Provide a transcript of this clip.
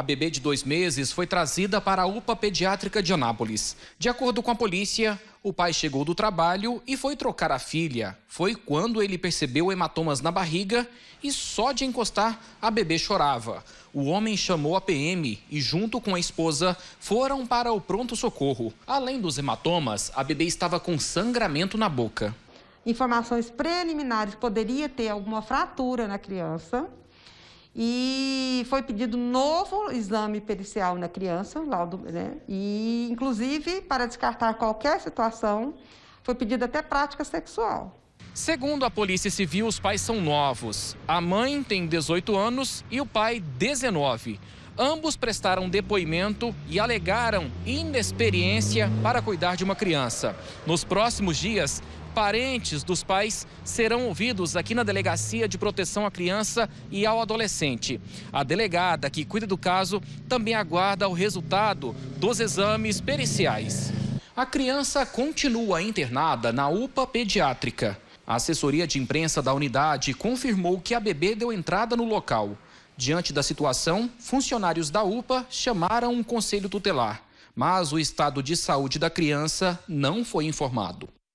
A bebê de dois meses foi trazida para a UPA pediátrica de Anápolis. De acordo com a polícia, o pai chegou do trabalho e foi trocar a filha. Foi quando ele percebeu hematomas na barriga e só de encostar, a bebê chorava. O homem chamou a PM e, junto com a esposa, foram para o pronto-socorro. Além dos hematomas, a bebê estava com sangramento na boca. Informações preliminares poderia ter alguma fratura na criança. E e foi pedido novo exame pericial na criança, laudo, né? E, inclusive, para descartar qualquer situação, foi pedido até prática sexual. Segundo a Polícia Civil, os pais são novos. A mãe tem 18 anos e o pai 19. Ambos prestaram depoimento e alegaram inexperiência para cuidar de uma criança. Nos próximos dias, parentes dos pais serão ouvidos aqui na Delegacia de Proteção à Criança e ao Adolescente. A delegada que cuida do caso também aguarda o resultado dos exames periciais. A criança continua internada na UPA pediátrica. A assessoria de imprensa da unidade confirmou que a bebê deu entrada no local. Diante da situação, funcionários da UPA chamaram um conselho tutelar, mas o estado de saúde da criança não foi informado.